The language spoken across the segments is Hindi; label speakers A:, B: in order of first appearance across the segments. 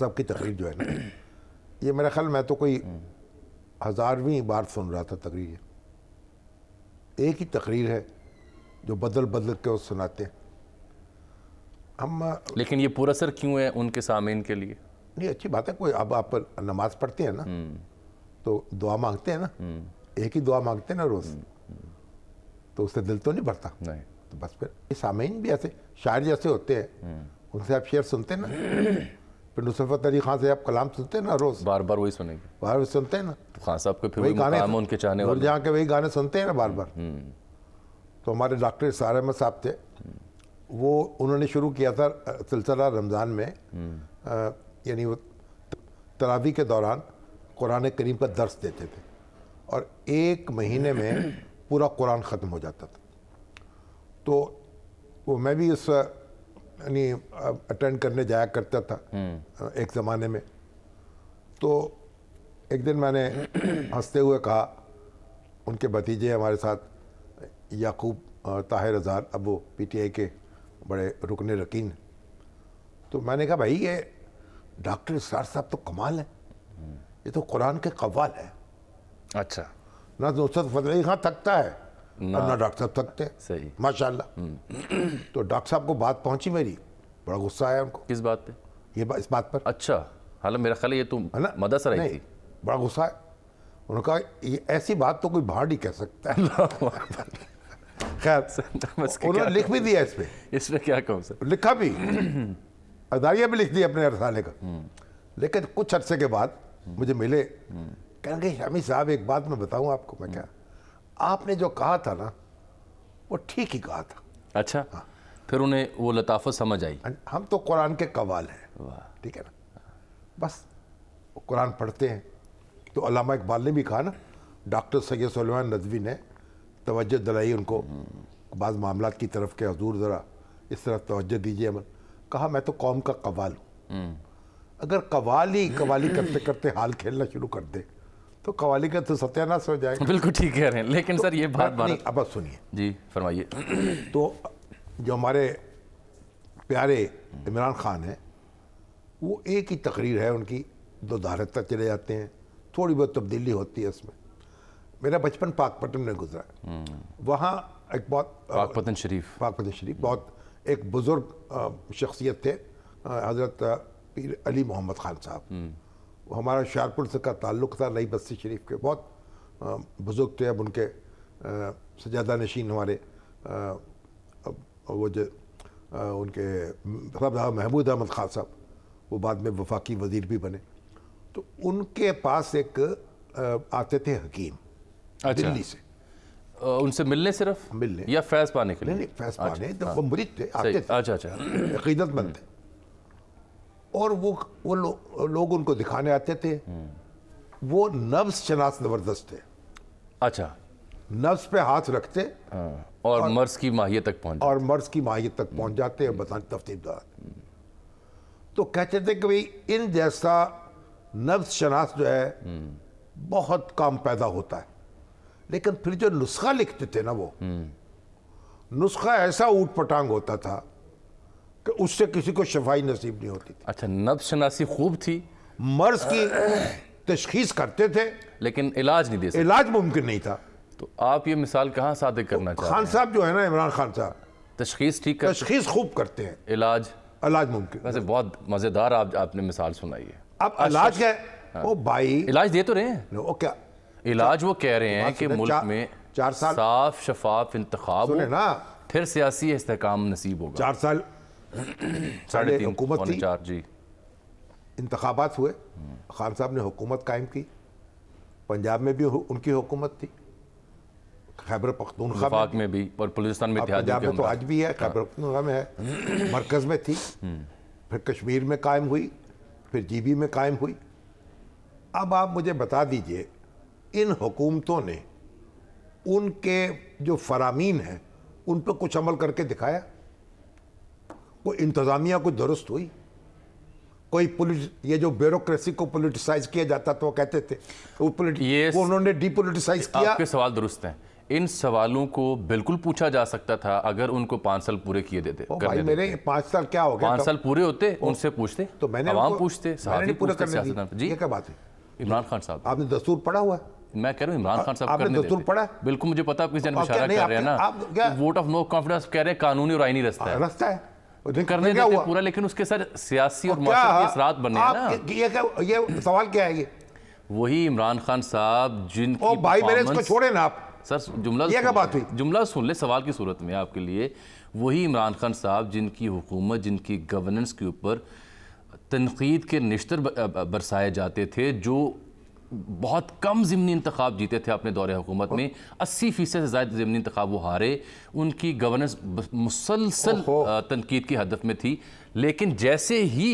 A: साहब की तकरीर जो है ना ये मेरा ख्याल मैं तो कोई हज़ारवीं बार सुन रहा था तकरीर एक ही तकरीर है जो बदल बदल के वो
B: सुनाते हैं हम लेकिन ये पूरा सर क्यों है उनके सामीन के लिए
A: नहीं अच्छी बात है कोई अब आप नमाज पढ़ते हैं ना हम्म। तो दुआ मांगते हैं ना हम्म। एक ही दुआ मांगते हैं ना रोज़ हम्म, तो उससे दिल तो नहीं भरता नहीं तो बस फिर ये सामीन भी ऐसे शायर जैसे होते हैं उनसे आप शेर सुनते हैं ना फिर नुसरफत अली खान से आप कलाम सुनते हैं ना रोज़ बार बार वही सुनेंगे बार बार सुनते हैं ना तो
B: खान साहब के फिर वही गाने उनके चाहने वाले जहाँ
A: के वही गाने सुनते हैं ना बार बार हम्म। तो हमारे डॉक्टर सार अहमद साहब थे वो उन्होंने शुरू किया था सिलसिला रमज़ान में
B: हम्म।
A: यानी वो तरावी के दौरान कुरान करीम का दर्स देते थे और एक महीने में पूरा कुरान ख़त्म हो जाता था तो वो मैं भी उस यानी अटेंड करने जाया करता था हम्म। एक ज़माने में तो एक दिन मैंने हंसते हुए कहा उनके भतीजे हमारे साथ याकूब ताहिर अजहार अब वो पीटीआई के बड़े रुकन रकीन तो मैंने कहा भाई ये डॉक्टर सार साहब तो कमाल है हम्म। ये तो कुरान के कवाल है अच्छा ना नुसरत तो फजल खां थकता है और ना डॉक्टर साहब थकते सही
B: हम्म।
A: तो डॉक्टर साहब को बात पहुंची मेरी बड़ा गुस्सा आया उनको किस बात पे ये बा, इस बात पर अच्छा
B: हालांकि मेरा ख्याल ये तुम तो है मदरसा रही थी
A: बड़ा गुस्सा है उन्होंने कहा ये ऐसी बात तो कोई बाहर नहीं कह सकता खैर उन्होंने लिख भी दिया इस
B: पर इसमें क्या कहूँ
A: सर लिखा भी अदारिया भी लिख दिया अपने रसाले का हम्म। लेकिन कुछ अरसे के बाद हम्म। मुझे मिले कहेंगे शमी साहब एक बात मैं बताऊँ आपको मैं क्या आपने जो कहा था ना वो ठीक ही कहा था
B: अच्छा हाँ। फिर उन्हें वो लताफत समझ आई हम तो कुरान के कवाल हैं ठीक है ना बस
A: कुरान पढ़ते हैं तो अलामा इकबाल ने भी कहा ना डॉक्टर सैद सलमान नदवी ने तोज्जो दिलाई उनको बाद मामला की तरफ के हजूर ज़रा इस तरह तोज्जो दीजिए अमन कहा मैं तो कौम का कवाल हूँ हम्म। अगर कवाली कवाली करते करते हाल खेलना शुरू कर दे तो कवाली का तो सत्यानाश हो जाएगा
B: बिल्कुल ठीक कह रहे हैं लेकिन तो सर ये बात बात अब सुनिए जी फरमाइए तो
A: जो हमारे प्यारे इमरान खान हैं वो एक ही तकरीर है उनकी दो धारत तक चले जाते हैं थोड़ी बहुत तब्दीली होती है उसमें मेरा बचपन पाकपटन में गुजरा है हम्म। वहाँ एक बहुत
B: पाकपतन शरीफ पाकपतन शरीफ
A: बहुत एक बुज़ुर्ग शख्सियत थे हज़रत पीर अली मोहम्मद खान साहब हम्म। हमारा शारपुर से का ताल्लुक़ था नई बस्ती शरीफ के बहुत बुज़ुर्ग थे अब उनके सजादा नशीन हमारे वो जो उनके साहब महमूद अहमद खान साहब वो बाद में वफाकी वजीर भी बने तो उनके पास एक आते थे हकीम
B: अच्छा। दिल्ली से उनसे मिलने सिर्फ मिलने या फैज पाने के लिए नहीं, फैज अच्छा। पाने अच्छा, तो वो मुरीद थे आते थे अच्छा अच्छा अकीदतमंद थे
A: और वो वो लो, लोग उनको दिखाने आते थे वो नब्स शनास जबरदस्त थे अच्छा नब्स पे हाथ रखते
B: हाँ, और, और मर्ज की माहियत तक पहुंच
A: और मर्ज की माहियत तक पहुंच जाते हैं बताने तफतीदार तो कहते थे कि भाई इन जैसा नब्स शनास जो है बहुत काम पैदा होता है लेकिन फिर जो नुस्खा लिखते थे ना वो
B: हम्म।
A: नुस्खा ऐसा ऊट पटांग होता था कि उससे किसी को शफाई नसीब नहीं होती थी अच्छा नब्स खूब
B: थी मर्ज की तशखीस करते थे लेकिन इलाज नहीं दे इलाज मुमकिन नहीं था तो आप ये मिसाल कहाँ सादिक करना तो खान साहब जो है ना इमरान खान साहब तशखीस ठीक तशखीस खूब करते हैं इलाज इलाज मुमकिन वैसे बहुत मज़ेदार आप, आपने मिसाल सुनाई है अब इलाज क्या हाँ। वो भाई इलाज दे तो रहे हैं वो क्या इलाज वो कह रहे हैं कि मुल्क में चार साल साफ शफाफ इंतखा ना फिर सियासी इसकाम नसीब होगा चार साल साढ़े तीन हुकूमत चार जी
A: इंतबात हुए खान साहब ने हुकूमत कायम की पंजाब में भी उनकी हुकूमत थी खैबर पख्तूनखा
B: में, भी और पुलिस्तान में पंजाब में तो आज भी है हाँ। खैबर
A: पख्तूनखा में है मरकज़ में थी हम्म। फिर कश्मीर में कायम हुई फिर जीबी में कायम हुई अब आप मुझे बता दीजिए इन हुकूमतों ने उनके जो फरामीन हैं उन पर कुछ अमल करके दिखाया कोई इंतज़ामिया को दुरुस्त हुई कोई पुलिस ये जो ब्यूरोक्रेसी को पोलिटिसाइज किया जाता तो वो कहते थे वो पोलिट ये
B: वो उन्होंने डीपोलिटिसाइज किया आपके सवाल दुरुस्त हैं इन सवालों को बिल्कुल पूछा जा सकता था अगर उनको पांच साल पूरे किए देते ओ भाई मेरे
A: पांच साल क्या हो गया पांच साल
B: पूरे होते उनसे पूछते तो मैंने वहां पूछते जी क्या बात है इमरान खान साहब आपने दस्तूर पढ़ा हुआ मैं कह रहा हूँ इमरान खान साहब करने दस्तूर पड़ा बिल्कुल मुझे पता आप किस जन इशारा कर रहे हैं ना वोट ऑफ नो कॉन्फिडेंस कह रहे हैं कानूनी और आईनी रास्ता है रास्ता है करने देते पूरा लेकिन उसके सर सियासी और हाँ? बने ना ये, ये सवाल क्या है ये वही इमरान खान साहब ओ भाई मेरे इसको छोड़े ना आप सर जुमला ये क्या बात हुई जुमला सुन ले सवाल की सूरत में आपके लिए वही इमरान खान साहब जिनकी हुकूमत जिनकी गवर्नेंस के ऊपर तनकीद के निश्तर बरसाए जाते थे जो बहुत कम ज़मनी इंतखब जीते थे अपने दौरे हुकूमत में अस्सी फ़ीसद से ज़्यादा ज़मनी इंतखब वो हारे उनकी गवर्नेंस मुसलसल तनकीद की हदफ में थी लेकिन जैसे ही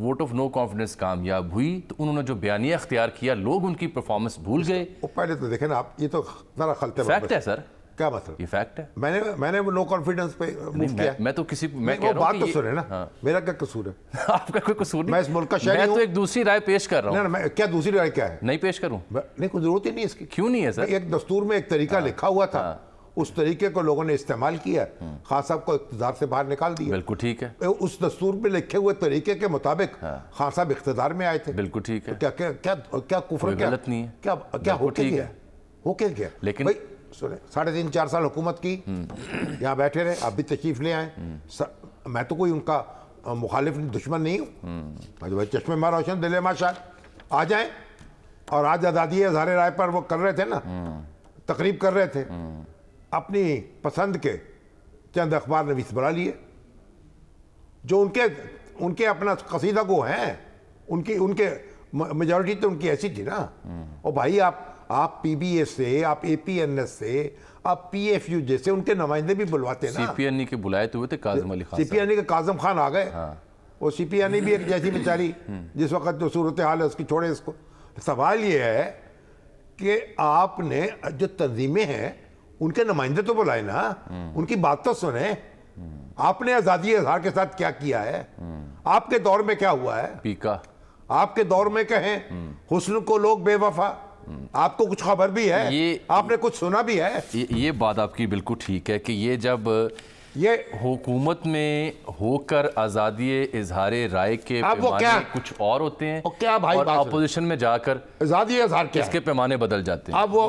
B: वोट ऑफ नो कॉन्फिडेंस कामयाब हुई तो उन्होंने जो बयानिया अख्तियार किया लोग उनकी परफॉर्मेंस भूल गए पहले तो देखें ना आप ये तो ज़रा खलते फैक्ट है सर क्या मतलब ये फैक्ट है मैंने मैंने वो नो कॉन्फिडेंस पे मूव किया मैं तो किसी मैं कह रहा हूं बात तो सुन रहे ना हाँ।
A: मेरा क्या कसूर है आपका कोई कसूर नहीं मैं इस मुल्क का शहरी हूं मैं तो
B: एक दूसरी राय पेश कर रहा हूं हूँ मैं क्या दूसरी राय क्या है नहीं पेश करूं नहीं कोई जरूरत ही नहीं इसकी क्यों नहीं है सर
A: एक दस्तूर में एक तरीका हाँ। लिखा हुआ था हाँ। उस तरीके को लोगों ने इस्तेमाल किया हम्म। खान साहब को इकतदार से बाहर निकाल दिया बिल्कुल ठीक है उस दस्तूर में लिखे हुए तरीके के मुताबिक हाँ। खान साहब इकतदार में आए थे बिल्कुल ठीक है तो क्या क्या क्या क्या कुफर क्या गलत नहीं है क्या क्या हो ठीक है हो क्या गया लेकिन भाई सुने साढ़े तीन चार साल हुकूमत की यहाँ बैठे रहे अभी भी तशरीफ ले आए मैं तो कोई उनका मुखालिफ दुश्मन नहीं हूँ भाई चश्मे मारा रोशन दिले माशा आ जाए और आज आज़ादी हज़ारे राय पर वो कर रहे थे ना तकरीब कर रहे थे अपनी पसंद के चंद अखबार नवीस बना लिए जो उनके उनके अपना कसीदा को हैं उनकी उनके मेजोरिटी तो उनकी ऐसी थी ना और भाई आप आप पीबीएस से आप एपीएनएस से आप पीएफयू जैसे उनके नुमाइंदे भी बुलवाते ना
B: सीपीएनई e के बुलाए तो हुए थे काजम अली खान e सीपीएनई
A: के काजम खान आ गए हाँ। वो सीपीएनई e भी एक जैसी बेचारी जिस वक्त जो सूरत हाल है उसकी छोड़े इसको सवाल ये है कि आपने जो तंजीमें हैं उनके नुमाइंदे तो बुलाए ना उनकी बात तो सुने आपने आज़ादी इजहार के साथ क्या किया है आपके दौर में क्या हुआ है पीका आपके दौर में कहें हुस्न को लोग बेवफा आपको कुछ खबर भी है
B: ये आपने कुछ सुना भी है ये, ये बात आपकी बिल्कुल ठीक है कि ये जब ये हुकूमत में होकर आज़ादी इजहार राय के अब क्या कुछ और होते हैं और क्या भाई और अपोजिशन में जाकर आज़ादी इजहार क्या इसके पैमाने बदल जाते हैं अब वो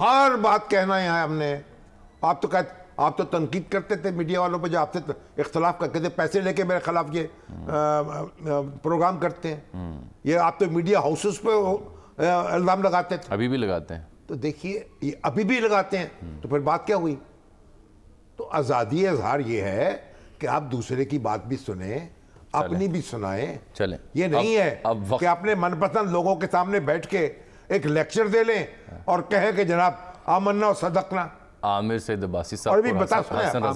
A: हर बात कहना है हमने आप तो कहते आप तो तनकीद करते थे मीडिया वालों पर जो आपसे इख्तलाफ करते थे पैसे लेके मेरे खिलाफ ये आ, आ, प्रोग्राम करते हैं ये आप तो मीडिया हाउसेस पे इल्ज़ाम लगाते थे
B: अभी भी लगाते हैं
A: तो देखिए ये अभी भी लगाते हैं हम्म। तो फिर बात क्या हुई तो आज़ादी इजहार ये है कि आप दूसरे की बात भी सुने अपनी भी सुनाए चले ये नहीं अब, है अब वक्त... कि अपने मनपसंद लोगों के सामने बैठ के एक लेक्चर दे लें हाँ। और कहें कि जनाब आमन्ना और सदकना
B: आमिर से दबासी साहब और भी बता सुना